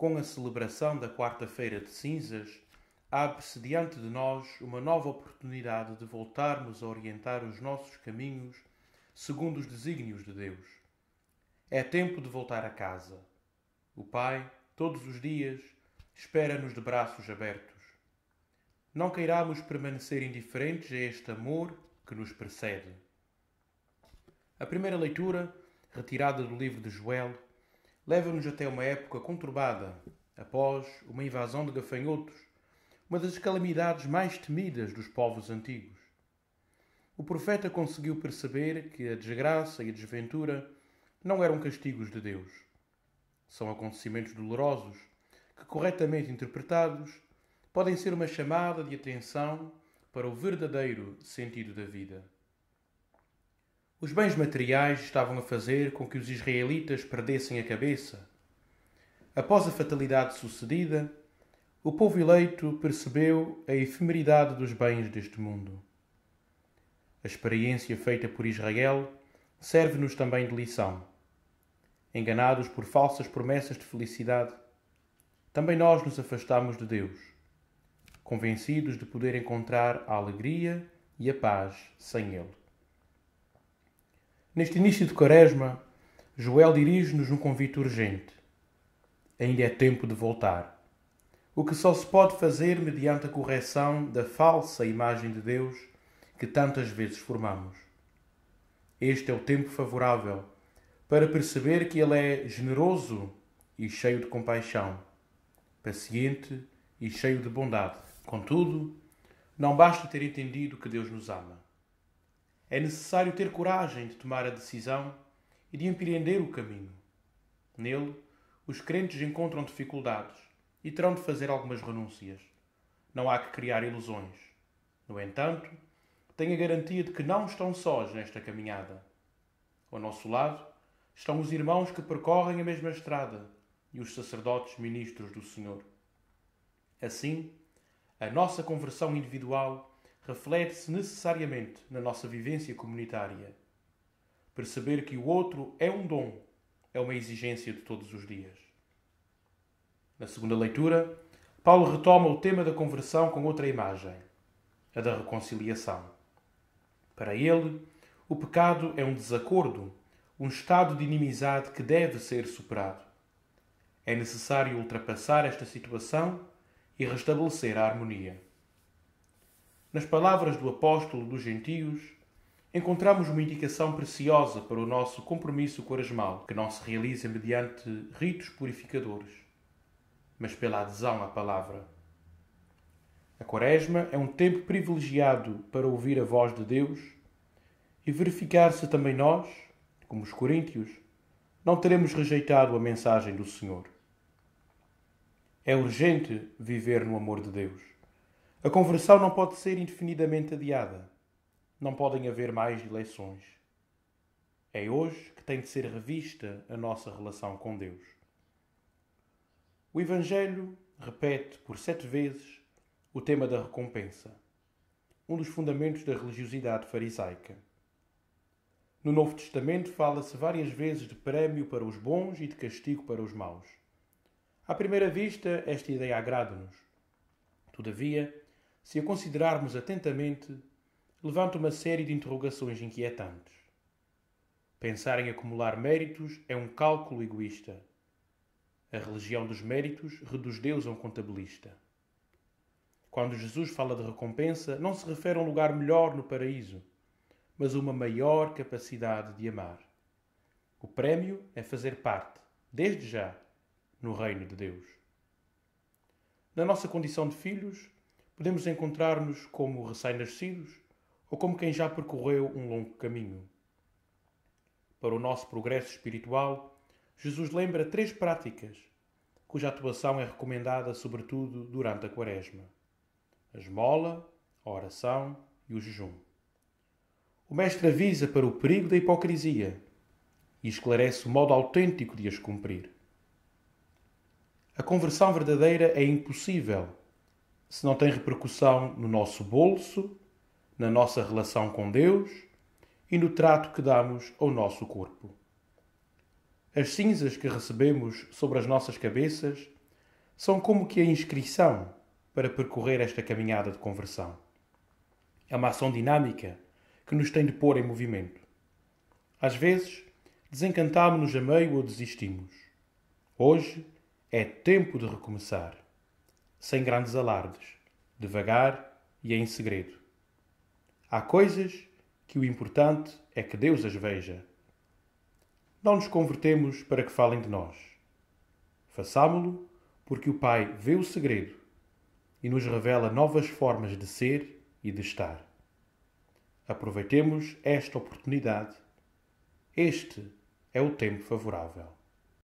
com a celebração da Quarta-feira de Cinzas, abre-se diante de nós uma nova oportunidade de voltarmos a orientar os nossos caminhos segundo os desígnios de Deus. É tempo de voltar a casa. O Pai, todos os dias, espera-nos de braços abertos. Não queiramos permanecer indiferentes a este amor que nos precede. A primeira leitura, retirada do livro de Joel, leva nos até uma época conturbada, após uma invasão de gafanhotos, uma das calamidades mais temidas dos povos antigos. O profeta conseguiu perceber que a desgraça e a desventura não eram castigos de Deus. São acontecimentos dolorosos que, corretamente interpretados, podem ser uma chamada de atenção para o verdadeiro sentido da vida. Os bens materiais estavam a fazer com que os israelitas perdessem a cabeça. Após a fatalidade sucedida, o povo eleito percebeu a efemeridade dos bens deste mundo. A experiência feita por Israel serve-nos também de lição. Enganados por falsas promessas de felicidade, também nós nos afastamos de Deus, convencidos de poder encontrar a alegria e a paz sem Ele. Neste início de Quaresma, Joel dirige-nos um convite urgente. Ainda é tempo de voltar. O que só se pode fazer mediante a correção da falsa imagem de Deus que tantas vezes formamos. Este é o tempo favorável para perceber que Ele é generoso e cheio de compaixão, paciente e cheio de bondade. Contudo, não basta ter entendido que Deus nos ama é necessário ter coragem de tomar a decisão e de empreender o caminho. Nele, os crentes encontram dificuldades e terão de fazer algumas renúncias. Não há que criar ilusões. No entanto, tenho a garantia de que não estão sós nesta caminhada. Ao nosso lado estão os irmãos que percorrem a mesma estrada e os sacerdotes ministros do Senhor. Assim, a nossa conversão individual reflete-se necessariamente na nossa vivência comunitária. Perceber que o outro é um dom é uma exigência de todos os dias. Na segunda leitura, Paulo retoma o tema da conversão com outra imagem, a da reconciliação. Para ele, o pecado é um desacordo, um estado de inimizade que deve ser superado. É necessário ultrapassar esta situação e restabelecer a harmonia nas palavras do apóstolo dos gentios, encontramos uma indicação preciosa para o nosso compromisso quaresmal, que não se realiza mediante ritos purificadores, mas pela adesão à palavra. A quaresma é um tempo privilegiado para ouvir a voz de Deus e verificar se também nós, como os coríntios, não teremos rejeitado a mensagem do Senhor. É urgente viver no amor de Deus. A conversão não pode ser indefinidamente adiada. Não podem haver mais eleições. É hoje que tem de ser revista a nossa relação com Deus. O Evangelho repete por sete vezes o tema da recompensa, um dos fundamentos da religiosidade farisaica. No Novo Testamento fala-se várias vezes de prémio para os bons e de castigo para os maus. À primeira vista, esta ideia agrada-nos. Todavia, se a considerarmos atentamente, levanta uma série de interrogações inquietantes. Pensar em acumular méritos é um cálculo egoísta. A religião dos méritos reduz Deus a um contabilista. Quando Jesus fala de recompensa, não se refere a um lugar melhor no paraíso, mas a uma maior capacidade de amar. O prémio é fazer parte, desde já, no reino de Deus. Na nossa condição de filhos, Podemos encontrar-nos como recém-nascidos ou como quem já percorreu um longo caminho. Para o nosso progresso espiritual, Jesus lembra três práticas, cuja atuação é recomendada sobretudo durante a Quaresma: a esmola, a oração e o jejum. O Mestre avisa para o perigo da hipocrisia e esclarece o modo autêntico de as cumprir. A conversão verdadeira é impossível se não tem repercussão no nosso bolso, na nossa relação com Deus e no trato que damos ao nosso corpo. As cinzas que recebemos sobre as nossas cabeças são como que a inscrição para percorrer esta caminhada de conversão. É uma ação dinâmica que nos tem de pôr em movimento. Às vezes, desencantámo-nos a meio ou desistimos. Hoje é tempo de recomeçar sem grandes alardes, devagar e em segredo. Há coisas que o importante é que Deus as veja. Não nos convertemos para que falem de nós. Façámo-lo porque o Pai vê o segredo e nos revela novas formas de ser e de estar. Aproveitemos esta oportunidade. Este é o tempo favorável.